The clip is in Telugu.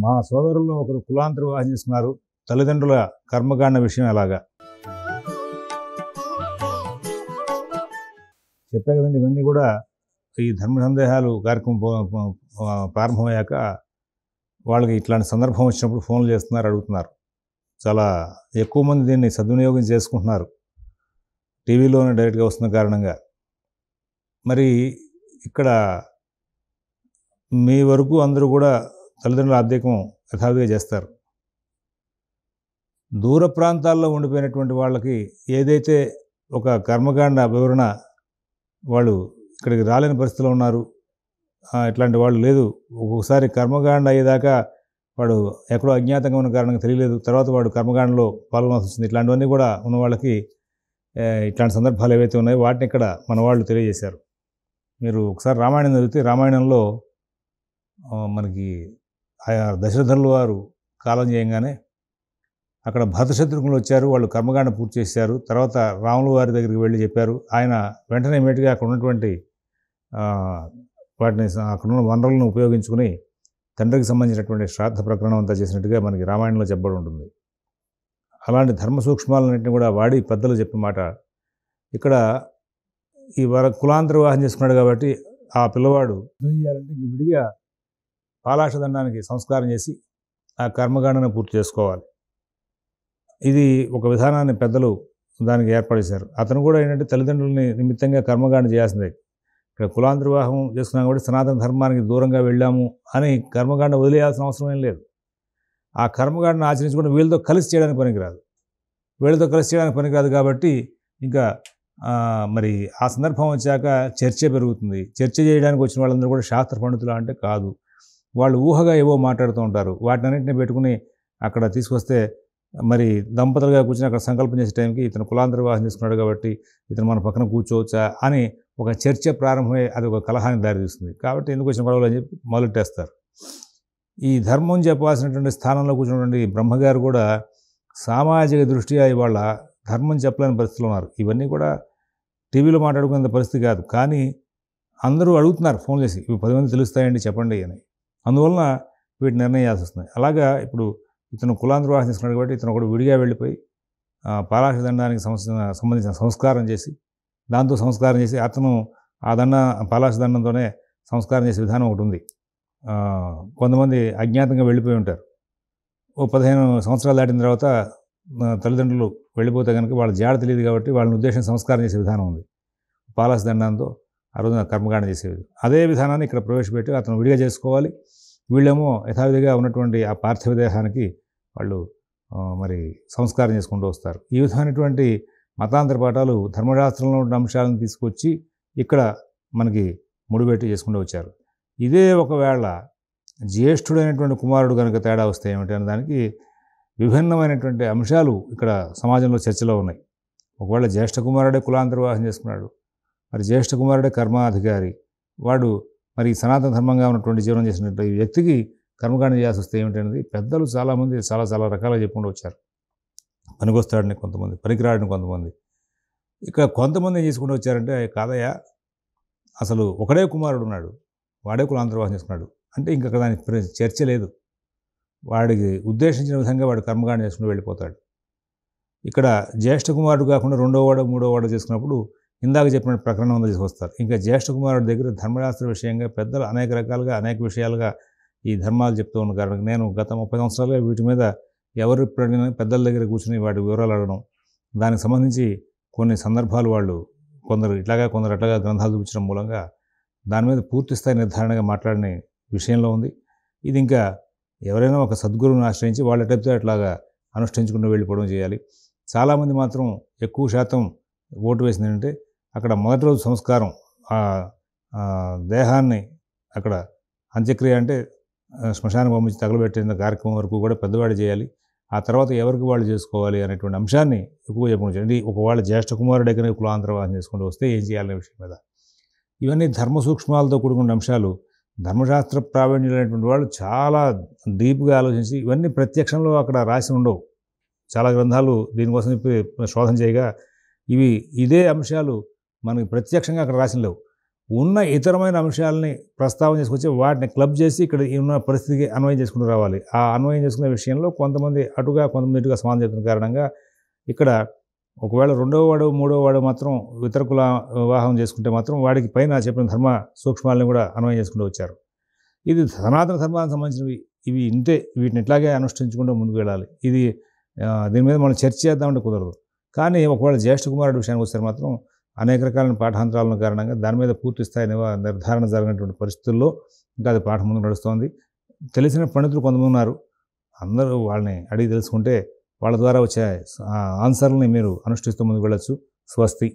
మా సోదరుల్లో ఒకరు కులాంతర వివాహం చేసుకున్నారు తల్లిదండ్రుల కర్మకాండ విషయం ఎలాగా చెప్పా కదండి ఇవన్నీ కూడా ఈ ధర్మ సందేహాలు కార్యక్రమం ప్రారంభమయ్యాక వాళ్ళకి ఇట్లాంటి సందర్భం వచ్చినప్పుడు ఫోన్లు చేస్తున్నారు అడుగుతున్నారు చాలా ఎక్కువ మంది దీన్ని సద్వినియోగం చేసుకుంటున్నారు టీవీలోనే డైరెక్ట్గా వస్తున్న కారణంగా మరి ఇక్కడ మీ వరకు అందరూ కూడా తల్లిదండ్రుల అబ్దేకం యథావిధిగా చేస్తారు దూర ప్రాంతాల్లో ఉండిపోయినటువంటి వాళ్ళకి ఏదైతే ఒక కర్మకాండ వివరణ వాళ్ళు ఇక్కడికి రాలేని పరిస్థితిలో ఉన్నారు ఇట్లాంటి వాళ్ళు లేదు ఒక్కొక్కసారి కర్మకాండ అయ్యేదాకా వాడు ఎక్కడో అజ్ఞాతంగా ఉన్న కారణంగా తెలియలేదు తర్వాత వాడు కర్మకాండలో పాల్గొనాల్సి వచ్చింది ఇట్లాంటివన్నీ కూడా ఉన్న వాళ్ళకి ఇట్లాంటి సందర్భాలు ఏవైతే ఉన్నాయో వాటిని ఇక్కడ మన వాళ్ళు తెలియజేశారు మీరు ఒకసారి రామాయణం చదివితే రామాయణంలో మనకి ఆయన దశరథుల వారు కాలం చేయంగానే అక్కడ భరతశత్రుఘ్నులు వచ్చారు వాళ్ళు కర్మకాండ పూర్తి చేశారు తర్వాత రాముల వారి దగ్గరికి వెళ్ళి చెప్పారు ఆయన వెంటనే ఇమీడియట్గా అక్కడ ఉన్నటువంటి వాటిని అక్కడ ఉన్న వనరులను ఉపయోగించుకుని తండ్రికి సంబంధించినటువంటి శ్రాద్ధ ప్రకరణం అంతా చేసినట్టుగా మనకి రామాయణంలో చెప్పబడి ఉంటుంది అలాంటి ధర్మ సూక్ష్మాలన్నింటినీ కూడా వాడి పెద్దలు చెప్పిన మాట ఇక్కడ ఈ వర కులాంతర వివాహం చేసుకున్నాడు కాబట్టి ఆ పిల్లవాడు ఏం చేయాలంటే విడిగా పాలాషదండానికి సంస్కారం చేసి ఆ కర్మగాండను పూర్తి చేసుకోవాలి ఇది ఒక విధానాన్ని పెద్దలు దానికి ఏర్పడేశారు అతను కూడా ఏంటంటే తల్లిదండ్రులని నిమిత్తంగా కర్మగాండం చేయాల్సిందే ఇక్కడ కులాంతర వివాహం చేసుకున్నాం కాబట్టి సనాతన ధర్మానికి దూరంగా వెళ్ళాము అని కర్మగాండ వదిలేయాల్సిన అవసరం ఏం లేదు ఆ కర్మగాండను ఆచరించుకుంటే వీళ్ళతో కలిసి చేయడానికి పనికిరాదు వీళ్ళతో కలిసి చేయడానికి పనికిరాదు కాబట్టి ఇంకా మరి ఆ సందర్భం వచ్చాక చర్చ పెరుగుతుంది చర్చ చేయడానికి వచ్చిన వాళ్ళందరూ కూడా శాస్త్ర పండితులు అంటే కాదు వాళ్ళు ఊహగా ఏవో మాట్లాడుతూ ఉంటారు అన్నింటినీ పెట్టుకుని అక్కడ తీసుకొస్తే మరి దంపతులుగా కూర్చొని అక్కడ సంకల్పం చేసే టైంకి ఇతను కులాంతర వివాహం చేసుకున్నాడు కాబట్టి ఇతను మన పక్కన కూర్చోవచ్చా అని ఒక చర్చ ప్రారంభమై అది ఒక కలహానికి దారితీస్తుంది కాబట్టి ఎందుకు వచ్చిన గొడవలు అని చెప్పి మొదలెట్టేస్తారు ఈ ధర్మం చెప్పాల్సినటువంటి స్థానంలో కూర్చున్నటువంటి బ్రహ్మగారు కూడా సామాజిక దృష్ట్యా ఇవాళ ధర్మం చెప్పలేని పరిస్థితులు ఉన్నారు ఇవన్నీ కూడా టీవీలో మాట్లాడుకునేంత పరిస్థితి కాదు కానీ అందరూ అడుగుతున్నారు ఫోన్ చేసి ఇవి పది మంది తెలుస్తాయండి చెప్పండి అని అందువలన వీటి నిర్ణయం చేయాల్సి వస్తున్నాయి అలాగా ఇప్పుడు ఇతను కులాంధ్ర వాసన తీసుకున్నాడు కాబట్టి ఇతను ఒకడు విడిగా వెళ్ళిపోయి పాలాక్ష దండానికి సంబంధించిన సంస్కారం చేసి దాంతో సంస్కారం చేసి అతను ఆ దండ పాలాక్ష దండంతోనే సంస్కారం చేసే విధానం ఒకటి ఉంది కొంతమంది అజ్ఞాతంగా వెళ్ళిపోయి ఉంటారు ఓ పదిహేను సంవత్సరాలు దాటిన తర్వాత తల్లిదండ్రులు వెళ్ళిపోతే కనుక వాళ్ళ జాడ తెలియదు కాబట్టి వాళ్ళని ఉద్దేశం సంస్కారం చేసే విధానం ఉంది పాలాస దండంతో ఆ రోజున కర్మకాండ చేసేది అదే విధానాన్ని ఇక్కడ ప్రవేశపెట్టి అతను విడిగా చేసుకోవాలి వీళ్ళేమో యథావిధిగా ఉన్నటువంటి ఆ పార్థివ దేహానికి వాళ్ళు మరి సంస్కారం చేసుకుంటూ వస్తారు ఈ విధమైనటువంటి మతాంతర పాఠాలు ధర్మశాస్త్రంలో ఉన్న అంశాలను తీసుకొచ్చి ఇక్కడ మనకి ముడిపెట్టి చేసుకుంటూ వచ్చారు ఇదే ఒకవేళ జ్యేష్ఠుడైనటువంటి కుమారుడు కనుక తేడా వస్తే అనే దానికి విభిన్నమైనటువంటి అంశాలు ఇక్కడ సమాజంలో చర్చలో ఉన్నాయి ఒకవేళ జ్యేష్ఠ కుమారుడే కులాంతర్వాహం చేసుకున్నాడు మరి జ్యేష్ఠ కుమారుడే కర్మాధికారి వాడు మరి సనాతన ధర్మంగా ఉన్నటువంటి జీవనం చేసినట్టు ఈ వ్యక్తికి కర్మకాండ చేయాల్సి వస్తే ఏమిటనేది పెద్దలు చాలామంది చాలా చాలా రకాలుగా చెప్పుకుంటూ వచ్చారు పనికొస్తాడని కొంతమంది పనికిరాడని కొంతమంది ఇక్కడ కొంతమంది ఏం చేసుకుంటూ వచ్చారంటే కాదయ్య అసలు ఒకడే కుమారుడు ఉన్నాడు వాడే కులాంతర్వాహం చేసుకున్నాడు అంటే ఇంకా దానికి చర్చ లేదు వాడికి ఉద్దేశించిన విధంగా వాడు కర్మకాండ చేసుకుంటూ వెళ్ళిపోతాడు ఇక్కడ జ్యేష్ఠ కుమారుడు కాకుండా రెండో వాడు మూడో వాడు చేసుకున్నప్పుడు ఇందాక చెప్పిన ప్రకరణం చూస్తారు ఇంకా జ్యేష్ఠ కుమారుడి దగ్గర ధర్మశాస్త్ర విషయంగా పెద్దలు అనేక రకాలుగా అనేక విషయాలుగా ఈ ధర్మాలు చెప్తూ ఉన్న కారణం నేను గత ముప్పై సంవత్సరాలుగా వీటి మీద ఎవరు ఇప్పుడు పెద్దల దగ్గర కూర్చుని వాటి వివరాలు అడగడం దానికి సంబంధించి కొన్ని సందర్భాలు వాళ్ళు కొందరు ఇట్లాగా కొందరు అట్లాగా గ్రంథాలు చూపించడం మూలంగా దాని మీద పూర్తి స్థాయి నిర్ధారణగా మాట్లాడని విషయంలో ఉంది ఇది ఇంకా ఎవరైనా ఒక సద్గురువుని ఆశ్రయించి వాళ్ళు ఎట్లయితే అట్లాగా అనుష్ఠించుకుంటూ వెళ్ళిపోవడం చేయాలి చాలామంది మాత్రం ఎక్కువ శాతం ఓటు వేసింది ఏంటంటే అక్కడ మొదటి రోజు సంస్కారం ఆ దేహాన్ని అక్కడ అంత్యక్రియ అంటే శ్మశానం పంపించి తగలబెట్టిన కార్యక్రమం వరకు కూడా పెద్దవాడు చేయాలి ఆ తర్వాత ఎవరికి వాళ్ళు చేసుకోవాలి అనేటువంటి అంశాన్ని ఎక్కువ చెప్పుకోవచ్చు అంటే ఒకవేళ జ్యేష్ఠ కుమారుడు దగ్గర కులాంతరవాదం చేసుకుంటూ వస్తే ఏం చేయాలనే విషయం మీద ఇవన్నీ ధర్మ సూక్ష్మాలతో కూడుకున్న అంశాలు ధర్మశాస్త్ర ప్రావీణ్యులైనటువంటి వాళ్ళు చాలా డీప్గా ఆలోచించి ఇవన్నీ ప్రత్యక్షంలో అక్కడ రాసి ఉండవు చాలా గ్రంథాలు దీనికోసం చెప్పి శోధన చేయగా ఇవి ఇదే అంశాలు మనకి ప్రత్యక్షంగా అక్కడ రాసిన లేవు ఉన్న ఇతరమైన అంశాలని ప్రస్తావన చేసుకొచ్చి వాటిని క్లబ్ చేసి ఇక్కడ ఉన్న పరిస్థితికి అన్వయం చేసుకుంటూ రావాలి ఆ అన్వయం చేసుకునే విషయంలో కొంతమంది అటుగా కొంతమంది ఇటుగా సమాధానం చెప్పిన కారణంగా ఇక్కడ ఒకవేళ రెండవ వాడు మూడో వాడు మాత్రం ఇతర కుల వివాహం చేసుకుంటే మాత్రం వాడికి పైన చెప్పిన ధర్మ సూక్ష్మాలను కూడా అన్వయం చేసుకుంటూ వచ్చారు ఇది సనాతన ధర్మానికి సంబంధించినవి ఇవి ఇంతే వీటిని ఇట్లాగే అనుష్ఠించుకుంటూ ముందుకు వెళ్ళాలి ఇది దీని మీద మనం చర్చ చేద్దామంటే కుదరదు కానీ ఒకవేళ జ్యేష్ఠ కుమారుడు విషయానికి వస్తే మాత్రం అనేక రకాలైన పాఠాంతరాలను కారణంగా దాని మీద పూర్తి స్థాయి నిర్ధారణ జరిగినటువంటి పరిస్థితుల్లో ఇంకా అది పాఠం ముందు నడుస్తోంది తెలిసిన పండితులు కొంతమంది ఉన్నారు అందరూ వాళ్ళని అడిగి తెలుసుకుంటే వాళ్ళ ద్వారా వచ్చే ఆన్సర్లని మీరు అనుష్ఠిస్తూ ముందుకు వెళ్ళచ్చు స్వస్తి